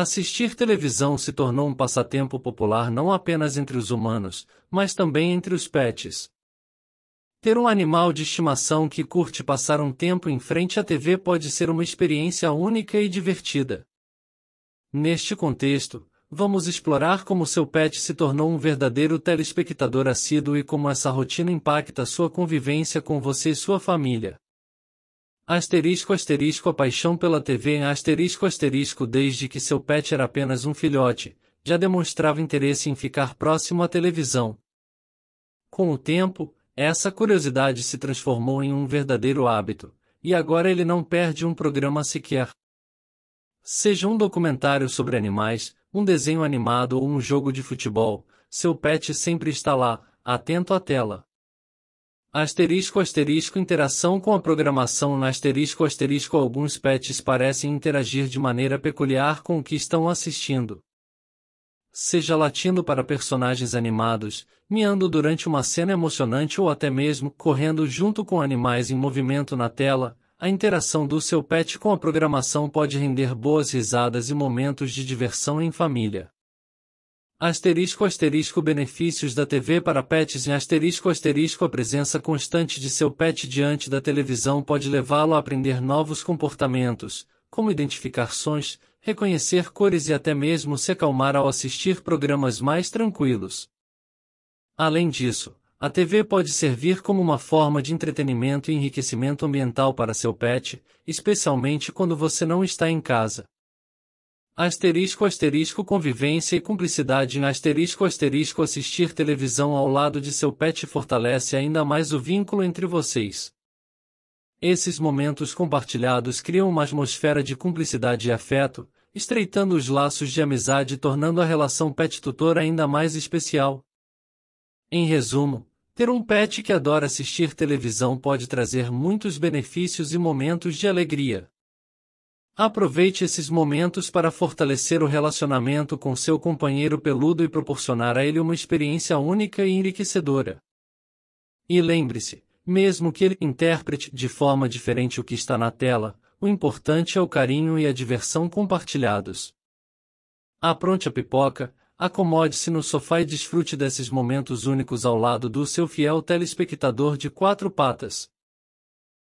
Assistir televisão se tornou um passatempo popular não apenas entre os humanos, mas também entre os pets. Ter um animal de estimação que curte passar um tempo em frente à TV pode ser uma experiência única e divertida. Neste contexto, vamos explorar como seu pet se tornou um verdadeiro telespectador assíduo e como essa rotina impacta sua convivência com você e sua família. Asterisco asterisco a paixão pela TV asterisco asterisco desde que seu pet era apenas um filhote, já demonstrava interesse em ficar próximo à televisão. Com o tempo, essa curiosidade se transformou em um verdadeiro hábito, e agora ele não perde um programa sequer. Seja um documentário sobre animais, um desenho animado ou um jogo de futebol, seu pet sempre está lá, atento à tela. Asterisco asterisco interação com a programação na asterisco asterisco alguns pets parecem interagir de maneira peculiar com o que estão assistindo. Seja latindo para personagens animados, miando durante uma cena emocionante ou até mesmo correndo junto com animais em movimento na tela, a interação do seu pet com a programação pode render boas risadas e momentos de diversão em família. Asterisco asterisco benefícios da TV para pets em asterisco asterisco a presença constante de seu pet diante da televisão pode levá-lo a aprender novos comportamentos, como identificar sons, reconhecer cores e até mesmo se acalmar ao assistir programas mais tranquilos. Além disso, a TV pode servir como uma forma de entretenimento e enriquecimento ambiental para seu pet, especialmente quando você não está em casa asterisco asterisco convivência e cumplicidade asterisco asterisco assistir televisão ao lado de seu pet fortalece ainda mais o vínculo entre vocês. Esses momentos compartilhados criam uma atmosfera de cumplicidade e afeto, estreitando os laços de amizade e tornando a relação pet-tutor ainda mais especial. Em resumo, ter um pet que adora assistir televisão pode trazer muitos benefícios e momentos de alegria. Aproveite esses momentos para fortalecer o relacionamento com seu companheiro peludo e proporcionar a ele uma experiência única e enriquecedora. E lembre-se, mesmo que ele interprete de forma diferente o que está na tela, o importante é o carinho e a diversão compartilhados. Apronte a pipoca, acomode-se no sofá e desfrute desses momentos únicos ao lado do seu fiel telespectador de quatro patas.